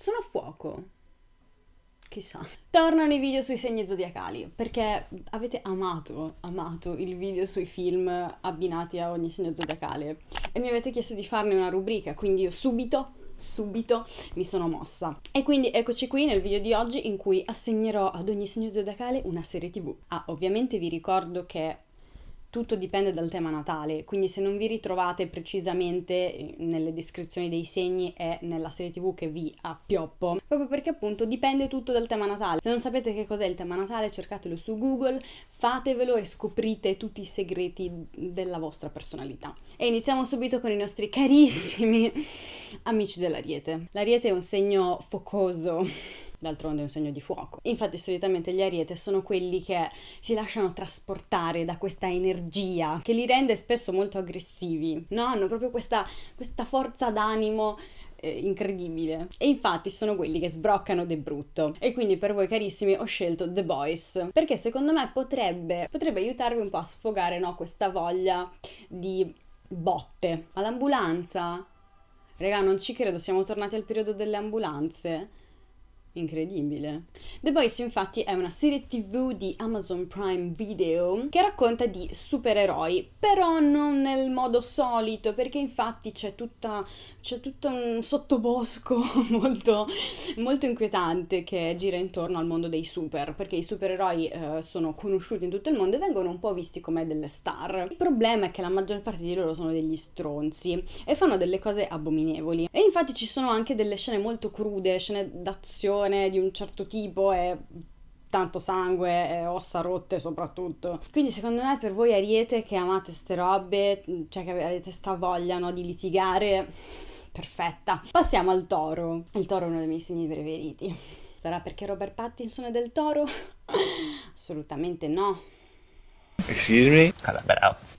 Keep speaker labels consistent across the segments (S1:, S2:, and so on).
S1: sono a fuoco. Chissà. Tornano i video sui segni zodiacali, perché avete amato, amato il video sui film abbinati a ogni segno zodiacale e mi avete chiesto di farne una rubrica, quindi io subito subito mi sono mossa. E quindi eccoci qui nel video di oggi in cui assegnerò ad ogni segno zodiacale una serie tv. Ah, ovviamente vi ricordo che tutto dipende dal tema natale, quindi se non vi ritrovate precisamente eh, nelle descrizioni dei segni e nella serie tv che vi appioppo, proprio perché appunto dipende tutto dal tema natale. Se non sapete che cos'è il tema natale cercatelo su Google, fatevelo e scoprite tutti i segreti della vostra personalità. E iniziamo subito con i nostri carissimi amici dell'ariete. L'ariete è un segno focoso d'altronde è un segno di fuoco. Infatti solitamente gli ariete sono quelli che si lasciano trasportare da questa energia che li rende spesso molto aggressivi, no? Hanno proprio questa, questa forza d'animo eh, incredibile. E infatti sono quelli che sbroccano de brutto. E quindi per voi carissimi ho scelto The Boys, perché secondo me potrebbe, potrebbe aiutarvi un po' a sfogare no, questa voglia di botte. Ma l'ambulanza? Raga, non ci credo, siamo tornati al periodo delle ambulanze. Incredibile. The Boys infatti è una serie tv di Amazon Prime Video che racconta di supereroi, però non nel modo solito perché infatti c'è, tutta, c'è tutto un sottobosco molto, molto, inquietante che gira intorno al mondo dei super, perché i supereroi eh, sono conosciuti in tutto il mondo e vengono un po' visti come delle star. Il problema è che la maggior parte di loro sono degli stronzi e fanno delle cose abominevoli. E infatti ci sono anche delle scene molto crude, scene d'azione lesione di un certo tipo e tanto sangue e ossa rotte soprattutto. Quindi secondo me per voi Ariete che amate ste robe, cioè che avete sta voglia no, di litigare, perfetta. Passiamo al toro. Il toro è uno dei miei segni preferiti. Sarà perché Robert Pattinson è del toro? Assolutamente no Excuse me? Cut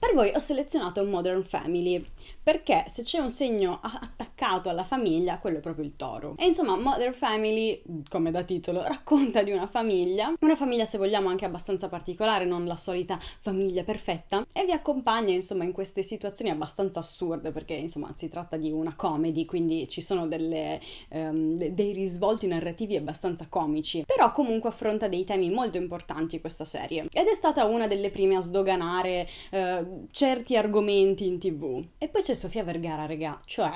S1: Per voi ho selezionato Modern Family perché se c'è un segno attaccato alla famiglia, quello è proprio il toro. E insomma, Modern Family, come da titolo, racconta di una famiglia, una famiglia se vogliamo anche abbastanza particolare, non la solita famiglia perfetta, e vi accompagna insomma in queste situazioni abbastanza assurde perché insomma si tratta di una comedy, quindi ci sono delle, um, dei risvolti narrativi abbastanza comici, però comunque affronta dei temi molto importanti questa serie ed è stata una delle prime a a sdoganare eh, certi argomenti in tv. E poi c'è Sofia Vergara, regà, cioè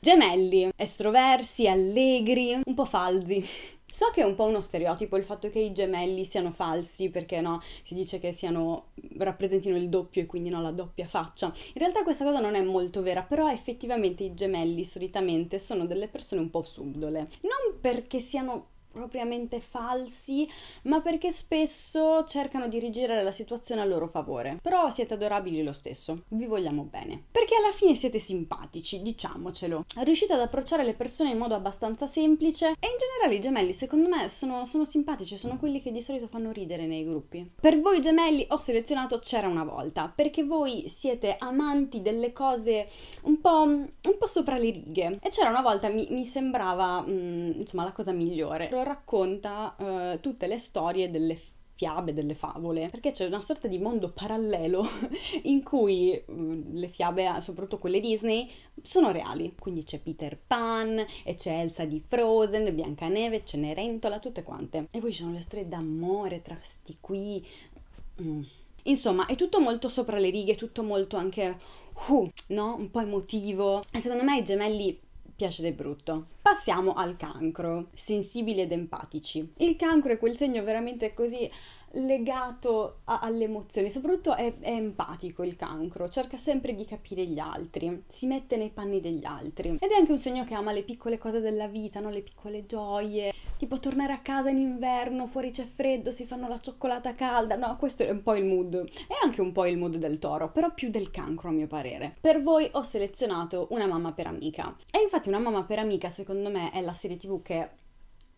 S1: gemelli, estroversi, allegri, un po' falsi. So che è un po' uno stereotipo il fatto che i gemelli siano falsi perché no, si dice che siano, rappresentino il doppio e quindi no, la doppia faccia. In realtà questa cosa non è molto vera, però effettivamente i gemelli solitamente sono delle persone un po' subdole. Non perché siano propriamente falsi, ma perché spesso cercano di rigirare la situazione a loro favore. Però siete adorabili lo stesso, vi vogliamo bene. Perché alla fine siete simpatici, diciamocelo. Riuscite ad approcciare le persone in modo abbastanza semplice e in generale i gemelli secondo me sono, sono simpatici, sono quelli che di solito fanno ridere nei gruppi. Per voi gemelli ho selezionato c'era una volta, perché voi siete amanti delle cose un po', un po sopra le righe. E c'era una volta mi, mi sembrava, mh, mm, insomma, la cosa migliore racconta eh, tutte le storie delle fiabe, delle favole, perché c'è una sorta di mondo parallelo in cui mm, le fiabe, ah, soprattutto quelle Disney, sono reali. Quindi c'è Peter Pan, e c'è Elsa di Frozen, Biancaneve, Cenerentola, tutte quante. E poi ci sono le storie d'amore tra questi qui. Mm. Insomma, è tutto molto sopra le righe, tutto molto anche, uh, no? Un po' emotivo. secondo me i gemelli piace del brutto. Passiamo al cancro, sensibili ed empatici. Il cancro è quel segno veramente così legato a, alle emozioni, soprattutto è, è, empatico il cancro, cerca sempre di capire gli altri, si mette nei panni degli altri ed è anche un segno che ama le piccole cose della vita, no? le piccole gioie, tipo tornare a casa in inverno, fuori c'è freddo, si fanno la cioccolata calda, no, questo è un po' il mood, è anche un po' il mood del toro, però più del cancro a mio parere. Per voi ho selezionato una mamma per amica, è infatti una mamma per amica secondo me è la serie tv che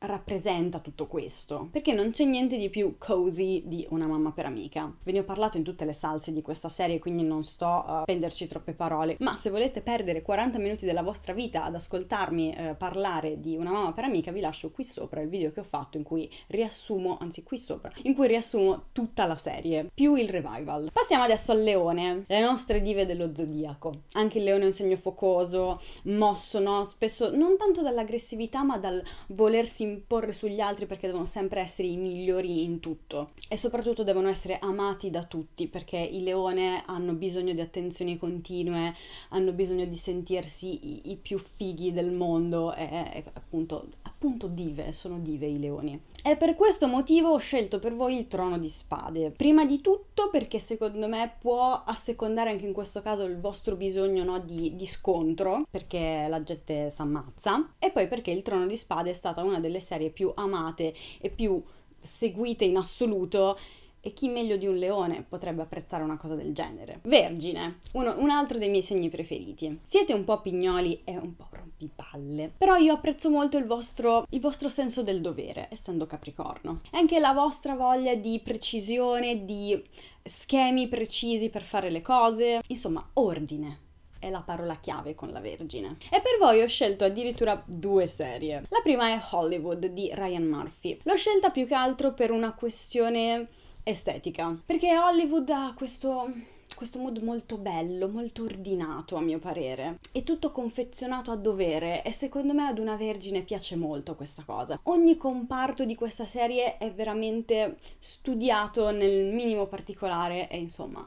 S1: rappresenta tutto questo, perché non c'è niente di più cozy di una mamma per amica. Ve ne ho parlato in tutte le salse di questa serie, quindi non sto eh, a spenderci troppe parole, ma se volete perdere 40 minuti della vostra vita ad ascoltarmi eh, parlare di una mamma per amica, vi lascio qui sopra il video che ho fatto in cui riassumo, anzi qui sopra, in cui riassumo tutta la serie, più il revival. Passiamo adesso al leone, le nostre dive dello zodiaco. Anche il leone è un segno focoso, mosso, no? Spesso non tanto dall'aggressività, ma dal volersi imporre sugli altri perché devono sempre essere i migliori in tutto e soprattutto devono essere amati da tutti perché i leone hanno bisogno di attenzioni continue, hanno bisogno di sentirsi i, i più fighi del mondo e, e appunto, appunto dive, sono dive i leoni. E per questo motivo ho scelto per voi il trono di spade. Prima di tutto perché secondo me può assecondare anche in questo caso il vostro bisogno no, di, di, scontro, perché la gente s'ammazza. E poi perché il trono di spade è stata una delle serie più amate e più seguite in assoluto e chi meglio di un leone potrebbe apprezzare una cosa del genere? Vergine, uno, un altro dei miei segni preferiti. Siete un po' pignoli e un po' rompipalle, però io apprezzo molto il vostro, il vostro senso del dovere, essendo Capricorno. E anche la vostra voglia di precisione, di schemi precisi per fare le cose, insomma, ordine è la parola chiave con la Vergine. E per voi ho scelto addirittura due serie. La prima è Hollywood di Ryan Murphy. L'ho scelta più che altro per una questione estetica. Perché Hollywood ha questo questo mood molto bello, molto ordinato a mio parere. È tutto confezionato a dovere e secondo me ad una vergine piace molto questa cosa. Ogni comparto di questa serie è veramente studiato nel minimo particolare e insomma,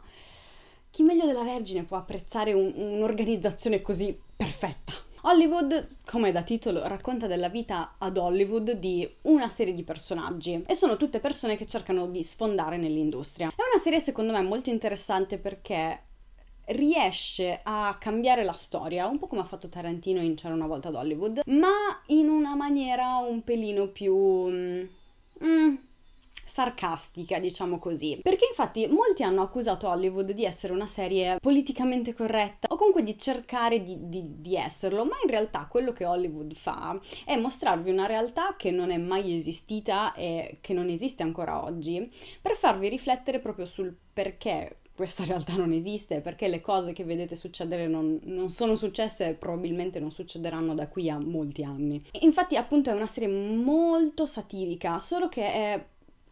S1: chi meglio della vergine può apprezzare un, un'organizzazione così perfetta? Hollywood, come da titolo, racconta della vita ad Hollywood di una serie di personaggi e sono tutte persone che cercano di sfondare nell'industria. È una serie secondo me molto interessante perché riesce a cambiare la storia, un po' come ha fatto Tarantino in C'era una volta ad Hollywood, ma in una maniera un pelino più... Mm, mm sarcastica, diciamo così. Perché infatti molti hanno accusato Hollywood di essere una serie politicamente corretta o comunque di cercare di, di, di esserlo, ma in realtà quello che Hollywood fa è mostrarvi una realtà che non è mai esistita e che non esiste ancora oggi, per farvi riflettere proprio sul perché questa realtà non esiste, perché le cose che vedete succedere non, non, sono successe e probabilmente non succederanno da qui a molti anni. Infatti, appunto, è una serie molto satirica, solo che è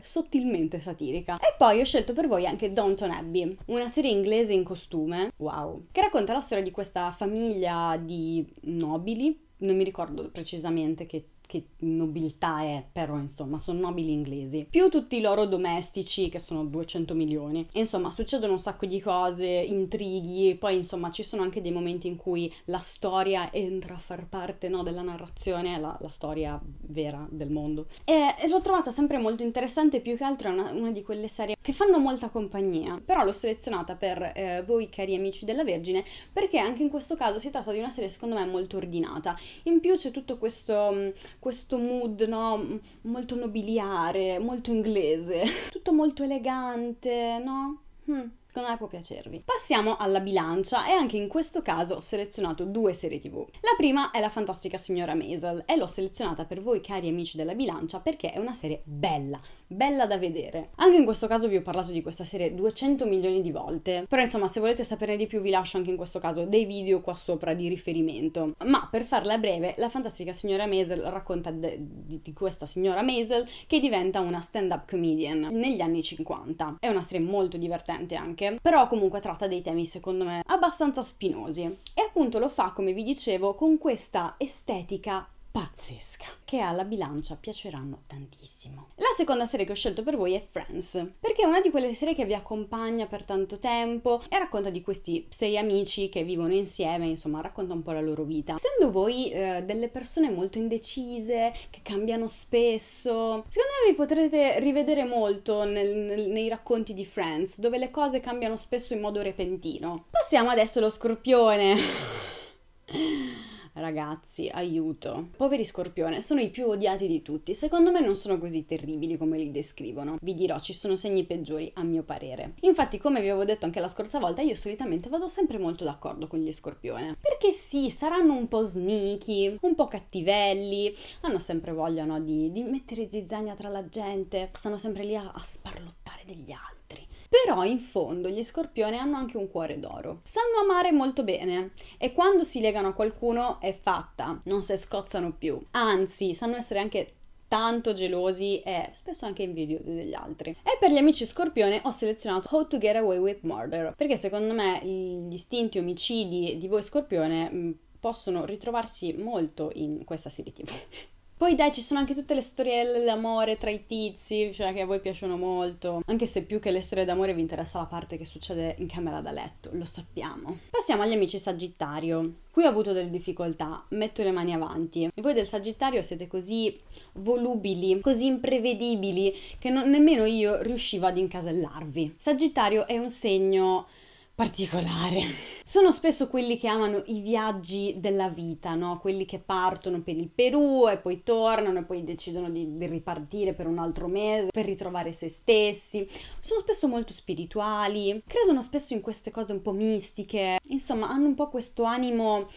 S1: sottilmente satirica. E poi ho scelto per voi anche Downton Abbey, una serie inglese in costume, wow, che racconta la storia di questa famiglia di nobili non mi ricordo precisamente che che nobiltà è, però insomma sono nobili inglesi, più tutti i loro domestici che sono 200 milioni. E, insomma succedono un sacco di cose, intrighi, poi insomma ci sono anche dei momenti in cui la storia entra a far parte no, della narrazione, la, la, storia vera del mondo. E, e l'ho trovata sempre molto interessante, più che altro è una, una, di quelle serie che fanno molta compagnia, però l'ho selezionata per eh, voi cari amici della Vergine perché anche in questo caso si tratta di una serie secondo me molto ordinata. In più c'è tutto questo mm, questo mood no? molto nobiliare, molto inglese, tutto molto elegante, no? Hmm secondo me può piacervi. Passiamo alla bilancia e anche in questo caso ho selezionato due serie tv. La prima è La fantastica signora Maisel e l'ho selezionata per voi cari amici della bilancia perché è una serie bella, bella da vedere. Anche in questo caso vi ho parlato di questa serie 200 milioni di volte, però insomma se volete saperne di più vi lascio anche in questo caso dei video qua sopra di riferimento. Ma per farla breve, la fantastica signora Maisel racconta de- di-, di questa signora Maisel che diventa una stand-up comedian negli anni 50. È una serie molto divertente anche, però comunque tratta dei temi secondo me abbastanza spinosi. E appunto lo fa, come vi dicevo, con questa estetica pazzesca che alla bilancia piaceranno tantissimo. La seconda serie che ho scelto per voi è Friends, perché è una di quelle serie che vi accompagna per tanto tempo e racconta di questi sei amici che vivono insieme, insomma racconta un po' la loro vita. Essendo voi eh, delle persone molto indecise, che cambiano spesso, secondo me vi potrete rivedere molto nel, nel, nei racconti di Friends, dove le cose cambiano spesso in modo repentino. Passiamo adesso allo scorpione. Ragazzi, aiuto. Poveri scorpione, sono i più odiati di tutti. Secondo me non sono così terribili come li descrivono. Vi dirò, ci sono segni peggiori, a mio parere. Infatti, come vi avevo detto anche la scorsa volta, io solitamente vado sempre molto d'accordo con gli scorpione. Perché sì, saranno un po' sneaky, un po' cattivelli, hanno sempre voglia no, di, di mettere zizzania tra la gente, stanno sempre lì a, a sparlottare degli altri. Però in fondo gli scorpioni hanno anche un cuore d'oro. Sanno amare molto bene e quando si legano a qualcuno è fatta, non se scozzano più. Anzi, sanno essere anche tanto gelosi e spesso anche invidiosi degli altri. E per gli amici scorpione ho selezionato How to Get Away with Murder, perché secondo me gli istinti omicidi di voi scorpione mm, possono ritrovarsi molto in questa serie TV. Poi dai, ci sono anche tutte le storielle d'amore tra i tizi, cioè che a voi piacciono molto, anche se più che le storie d'amore vi interessa la parte che succede in camera da letto, lo sappiamo. Passiamo agli amici Sagittario. Qui ho avuto delle difficoltà, metto le mani avanti. voi del Sagittario siete così volubili, così imprevedibili, che non, nemmeno io riuscivo ad incasellarvi. Sagittario è un segno particolare. Sono spesso quelli che amano i viaggi della vita, no? quelli che partono per il Perù e poi tornano e poi decidono di, di, ripartire per un altro mese per ritrovare se stessi. Sono spesso molto spirituali, credono spesso in queste cose un po' mistiche, insomma hanno un po' questo animo...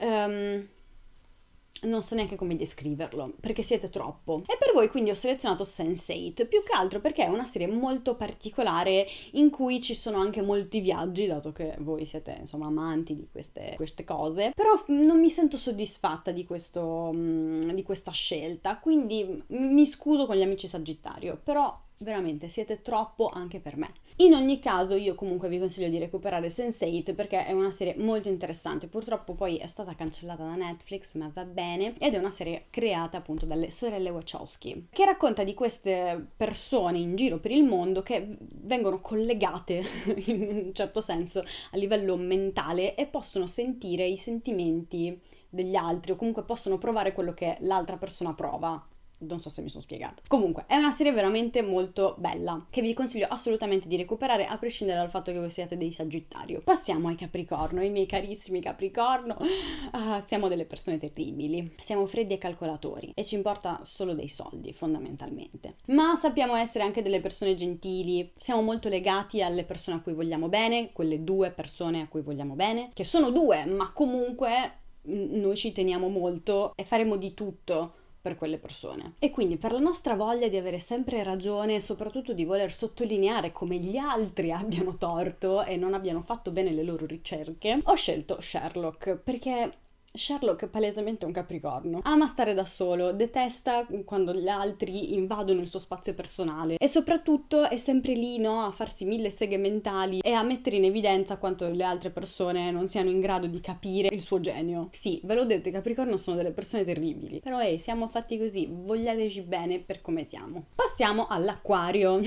S1: Um, non so neanche come descriverlo, perché siete troppo. E per voi quindi ho selezionato Sense8, più che altro perché è una serie molto particolare in cui ci sono anche molti viaggi, dato che voi siete insomma amanti di queste, queste cose, però non mi sento soddisfatta di, questo, mm, di questa scelta, quindi mi scuso con gli amici Sagittario, però veramente siete troppo anche per me. In ogni caso io comunque vi consiglio di recuperare Sense8 perché è una serie molto interessante, purtroppo poi è stata cancellata da Netflix ma va bene ed è una serie creata appunto dalle sorelle Wachowski che racconta di queste persone in giro per il mondo che vengono collegate in un certo senso a livello mentale e possono sentire i sentimenti degli altri o comunque possono provare quello che l'altra persona prova non so se mi sono spiegata. Comunque, è una serie veramente molto bella, che vi consiglio assolutamente di recuperare, a prescindere dal fatto che voi siate dei Sagittario. Passiamo ai Capricorno, i miei carissimi Capricorno. Ah, siamo delle persone terribili. Siamo freddi e calcolatori e ci importa solo dei soldi, fondamentalmente. Ma sappiamo essere anche delle persone gentili, siamo molto legati alle persone a cui vogliamo bene, quelle due persone a cui vogliamo bene, che sono due, ma comunque noi ci teniamo molto e faremo di tutto per quelle persone. E quindi per la nostra voglia di avere sempre ragione e soprattutto di voler sottolineare come gli altri abbiano torto e non abbiano fatto bene le loro ricerche, ho scelto Sherlock perché Sherlock è palesemente un capricorno. Ama stare da solo, detesta quando gli altri invadono il suo spazio personale e soprattutto è sempre lì no, a farsi mille seghe mentali e a mettere in evidenza quanto le altre persone non siano in grado di capire il suo genio. Sì, ve l'ho detto, i capricorni sono delle persone terribili, però ehi, siamo fatti così, vogliateci bene per come siamo. Passiamo all'acquario.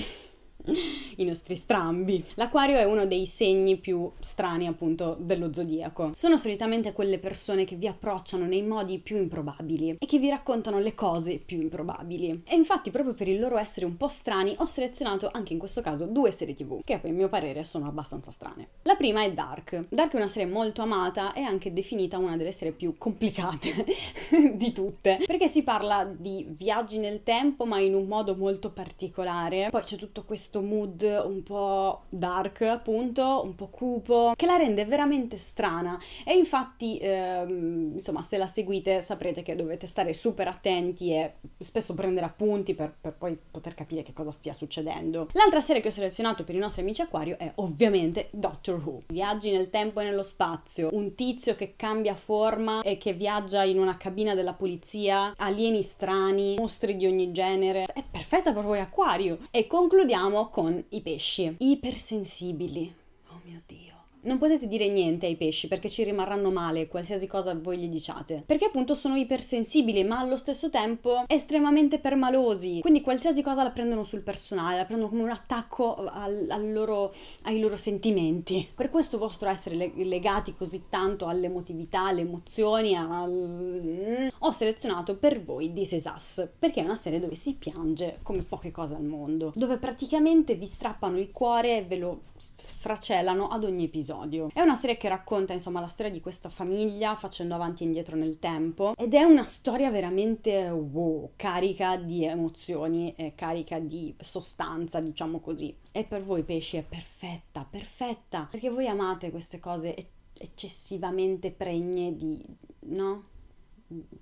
S1: i nostri strambi. L'acquario è uno dei segni più strani appunto dello zodiaco. Sono solitamente quelle persone che vi approcciano nei modi più improbabili e che vi raccontano le cose più improbabili. E infatti proprio per il loro essere un po' strani ho selezionato anche in questo caso due serie tv che a mio parere sono abbastanza strane. La prima è Dark. Dark è una serie molto amata e anche definita una delle serie più complicate di tutte perché si parla di viaggi nel tempo ma in un modo molto particolare. Poi c'è tutto questo questo mood un po' dark, appunto, un po' cupo, che la rende veramente strana. E infatti, ehm, insomma, se la seguite saprete che dovete stare super attenti e spesso prendere appunti per, per poi poter capire che cosa stia succedendo. L'altra serie che ho selezionato per i nostri amici acquario è ovviamente Doctor Who. Viaggi nel tempo e nello spazio, un tizio che cambia forma e che viaggia in una cabina della polizia, alieni strani, mostri di ogni genere. È perfetta per voi acquario. E concludiamo con i pesci. Ipersensibili. Oh mio Dio non potete dire niente ai pesci perché ci rimarranno male qualsiasi cosa voi gli diciate, perché appunto sono ipersensibili ma allo stesso tempo estremamente permalosi, quindi qualsiasi cosa la prendono sul personale, la prendono come un attacco al, al loro, ai loro sentimenti. Per questo vostro essere legati così tanto all'emotività, alle emozioni, al... ho selezionato per voi This Is Us, perché è una serie dove si piange come poche cose al mondo, dove praticamente vi strappano il cuore, e ve lo sfracellano ad ogni episodio. È una serie che racconta insomma la storia di questa famiglia facendo avanti e indietro nel tempo ed è una storia veramente wow, carica di emozioni, e carica di sostanza diciamo così. E per voi pesci è perfetta, perfetta, perché voi amate queste cose eccessivamente pregne di... no?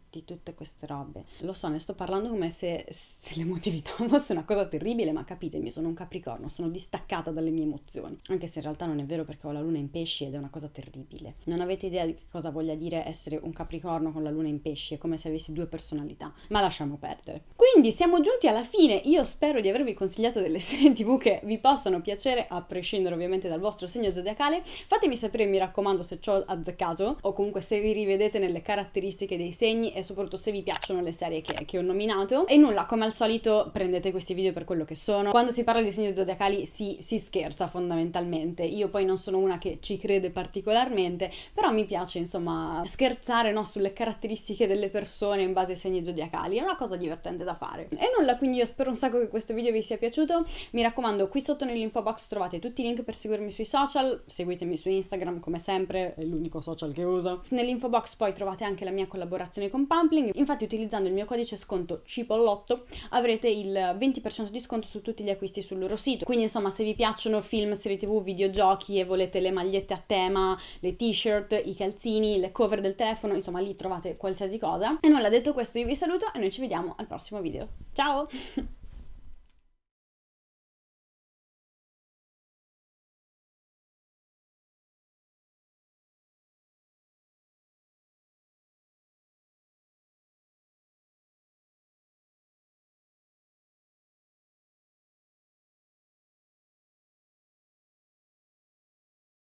S1: di tutte queste robe. Lo so, ne sto parlando come se, se l'emotività fosse una cosa terribile, ma capitemi, sono un capricorno, sono distaccata dalle mie emozioni. Anche se in realtà non è vero perché ho la luna in pesci ed è una cosa terribile. Non avete idea di che cosa voglia dire essere un capricorno con la luna in pesci, è come se avessi due personalità, ma lasciamo perdere. Quindi siamo giunti alla fine, io spero di avervi consigliato delle serie in tv che vi possano piacere, a prescindere ovviamente dal vostro segno zodiacale. Fatemi sapere, mi raccomando, se ci ho azzeccato o comunque se vi rivedete nelle caratteristiche dei segni e soprattutto se vi piacciono le serie che, che ho nominato. E nulla, come al solito prendete questi video per quello che sono. Quando si parla di segni zodiacali si, si scherza fondamentalmente, io poi non sono una che ci crede particolarmente, però mi piace insomma scherzare no, sulle caratteristiche delle persone in base ai segni zodiacali, è una cosa divertente da fare. E nulla, quindi io spero un sacco che questo video vi sia piaciuto, mi raccomando qui sotto nell'info box trovate tutti i link per seguirmi sui social, seguitemi su Instagram come sempre, è l'unico social che uso. Nell'info box poi trovate anche la mia collaborazione con Pumpling, infatti utilizzando il mio codice sconto Cipollotto avrete il 20% di sconto su tutti gli acquisti sul loro sito. Quindi insomma se vi piacciono film, serie tv, videogiochi e volete le magliette a tema, le t-shirt, i calzini, le cover del telefono, insomma lì trovate qualsiasi cosa. E nulla detto questo io vi saluto e noi ci vediamo al prossimo video. Ciao!